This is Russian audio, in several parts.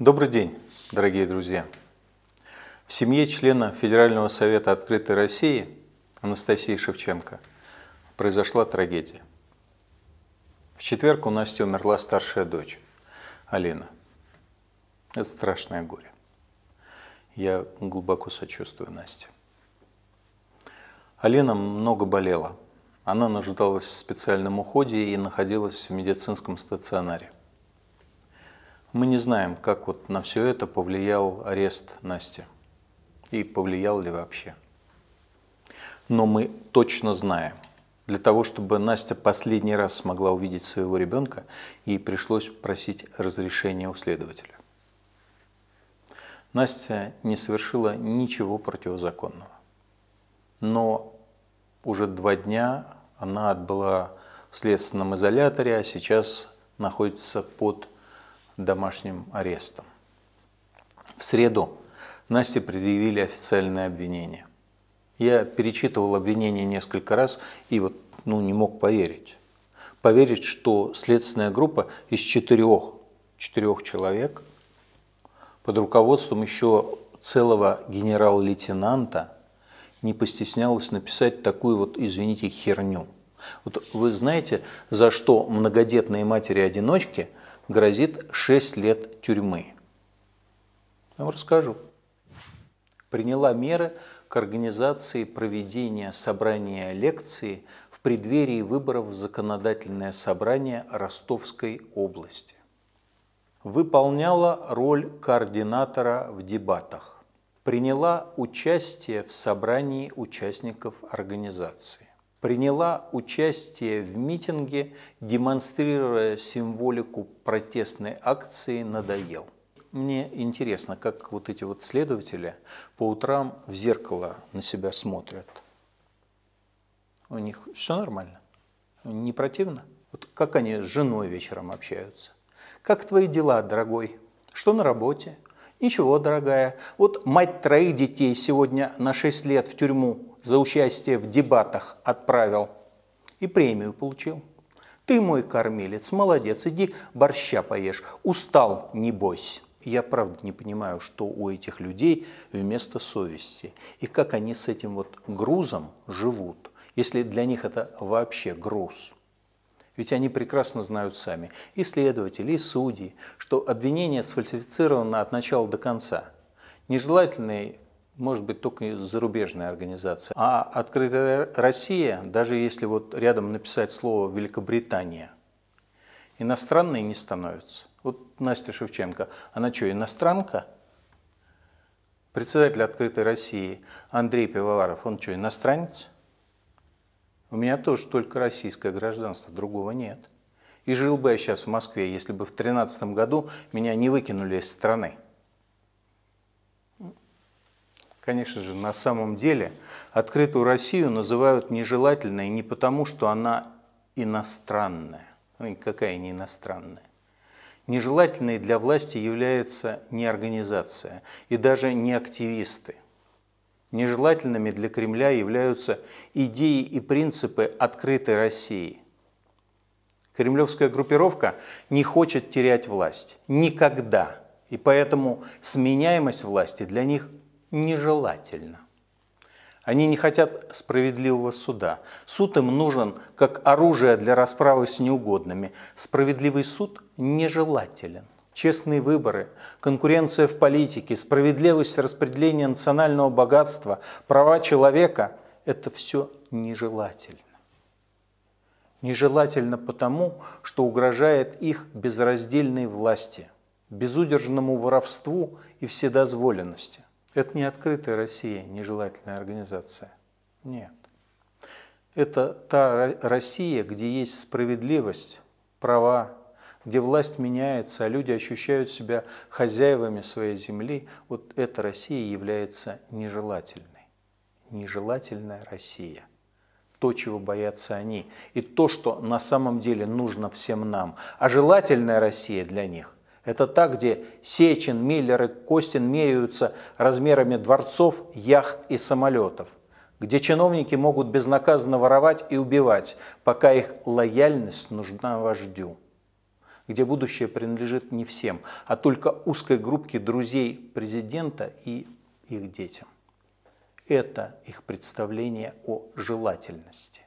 Добрый день, дорогие друзья! В семье члена Федерального совета «Открытой России» Анастасии Шевченко произошла трагедия. В четверг у Насти умерла старшая дочь, Алина. Это страшное горе. Я глубоко сочувствую Насте. Алина много болела. Она нуждалась в специальном уходе и находилась в медицинском стационаре – мы не знаем, как вот на все это повлиял арест Насти и повлиял ли вообще. Но мы точно знаем, для того, чтобы Настя последний раз смогла увидеть своего ребенка, ей пришлось просить разрешения у следователя. Настя не совершила ничего противозаконного. Но уже два дня она отбыла в следственном изоляторе, а сейчас находится под домашним арестом. В среду Насте предъявили официальное обвинение. Я перечитывал обвинение несколько раз и вот ну, не мог поверить. Поверить, что следственная группа из четырех, четырех человек под руководством еще целого генерал-лейтенанта не постеснялась написать такую вот, извините, херню. Вот вы знаете, за что многодетные матери-одиночки – грозит 6 лет тюрьмы. Я вам расскажу. Приняла меры к организации проведения собрания лекции в преддверии выборов в законодательное собрание Ростовской области. Выполняла роль координатора в дебатах. Приняла участие в собрании участников организации приняла участие в митинге, демонстрируя символику протестной акции «Надоел». Мне интересно, как вот эти вот следователи по утрам в зеркало на себя смотрят. У них все нормально? Не противно? Вот как они с женой вечером общаются? Как твои дела, дорогой? Что на работе? Ничего, дорогая. Вот мать троих детей сегодня на 6 лет в тюрьму за участие в дебатах отправил и премию получил. Ты мой кормилец, молодец, иди борща поешь, устал, не бойся. Я правда не понимаю, что у этих людей вместо совести, и как они с этим вот грузом живут, если для них это вообще груз. Ведь они прекрасно знают сами, и следователи, и судьи, что обвинение сфальсифицировано от начала до конца. Нежелательный может быть только зарубежная организация. А «Открытая Россия», даже если вот рядом написать слово «Великобритания», иностранной не становится. Вот Настя Шевченко, она что, иностранка? Председатель «Открытой России» Андрей Пивоваров, он что, иностранец? У меня тоже только российское гражданство, другого нет. И жил бы я сейчас в Москве, если бы в 2013 году меня не выкинули из страны. Конечно же, на самом деле открытую Россию называют нежелательной не потому, что она иностранная. Ну, никакая не иностранная. Нежелательной для власти является не организация и даже не активисты. Нежелательными для Кремля являются идеи и принципы открытой России. Кремлевская группировка не хочет терять власть. Никогда. И поэтому сменяемость власти для них нежелательно. Они не хотят справедливого суда. Суд им нужен как оружие для расправы с неугодными. Справедливый суд нежелателен. Честные выборы, конкуренция в политике, справедливость распределения национального богатства, права человека – это все нежелательно. Нежелательно потому, что угрожает их безраздельной власти, безудержному воровству и вседозволенности. Это не открытая Россия, нежелательная организация. Нет. Это та Россия, где есть справедливость, права, где власть меняется, а люди ощущают себя хозяевами своей земли, вот эта Россия является нежелательной. Нежелательная Россия. То, чего боятся они, и то, что на самом деле нужно всем нам. А желательная Россия для них это та, где Сечин, Миллер и Костин меряются размерами дворцов, яхт и самолетов, где чиновники могут безнаказанно воровать и убивать, пока их лояльность нужна вождю, где будущее принадлежит не всем, а только узкой группке друзей президента и их детям. Это их представление о желательности.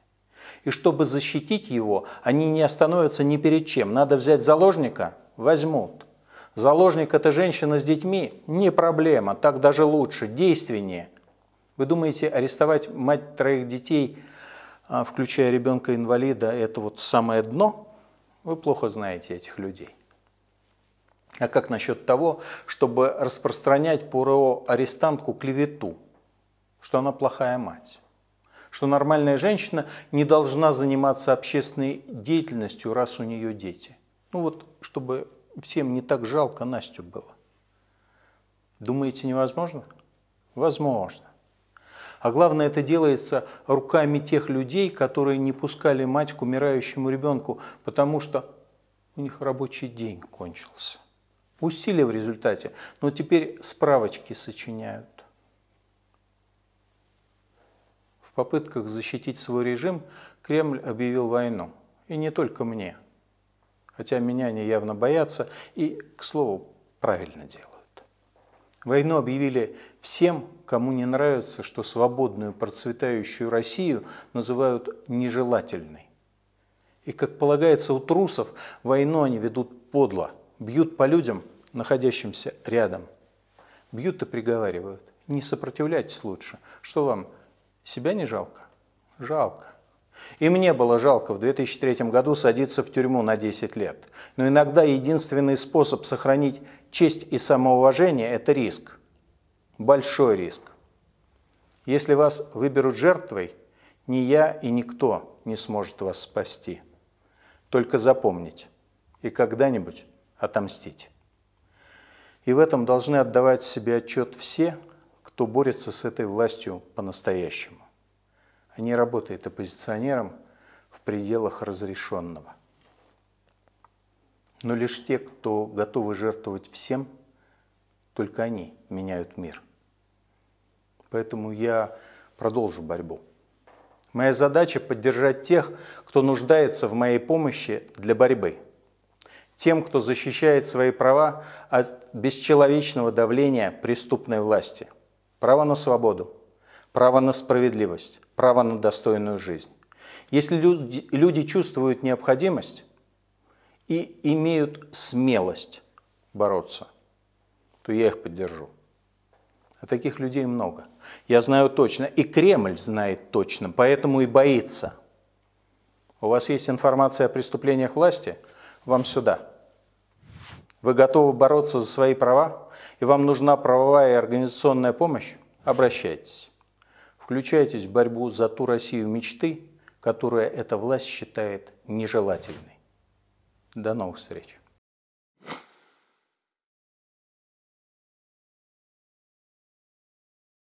И чтобы защитить его, они не остановятся ни перед чем. Надо взять заложника – возьмут. Заложник – это женщина с детьми? Не проблема, так даже лучше, действеннее. Вы думаете, арестовать мать троих детей, а, включая ребенка-инвалида, это вот самое дно? Вы плохо знаете этих людей. А как насчет того, чтобы распространять по РО арестантку клевету, что она плохая мать? что нормальная женщина не должна заниматься общественной деятельностью, раз у нее дети. Ну вот, чтобы всем не так жалко Настю было. Думаете, невозможно? Возможно. А главное, это делается руками тех людей, которые не пускали мать к умирающему ребенку, потому что у них рабочий день кончился. Усилия в результате, но теперь справочки сочиняют. В попытках защитить свой режим Кремль объявил войну. И не только мне – Хотя меня они явно боятся и, к слову, правильно делают. Войну объявили всем, кому не нравится, что свободную процветающую Россию называют нежелательной. И, как полагается у трусов, войну они ведут подло, бьют по людям, находящимся рядом. Бьют и приговаривают. Не сопротивляйтесь лучше. Что вам, себя не жалко? Жалко. И мне было жалко в 2003 году садиться в тюрьму на 10 лет. Но иногда единственный способ сохранить честь и самоуважение – это риск. Большой риск. Если вас выберут жертвой, ни я и никто не сможет вас спасти. Только запомнить и когда-нибудь отомстить. И в этом должны отдавать себе отчет все, кто борется с этой властью по-настоящему не работает оппозиционером в пределах разрешенного. Но лишь те, кто готовы жертвовать всем, только они меняют мир. Поэтому я продолжу борьбу. Моя задача – поддержать тех, кто нуждается в моей помощи для борьбы. Тем, кто защищает свои права от бесчеловечного давления преступной власти. Право на свободу, право на справедливость, право на достойную жизнь. Если люди, люди чувствуют необходимость и имеют смелость бороться, то я их поддержу. А таких людей много. Я знаю точно, и Кремль знает точно, поэтому и боится. У вас есть информация о преступлениях власти? Вам сюда. Вы готовы бороться за свои права? И вам нужна правовая и организационная помощь? Обращайтесь. Включайтесь в борьбу за ту Россию мечты, которая эта власть считает нежелательной. До новых встреч!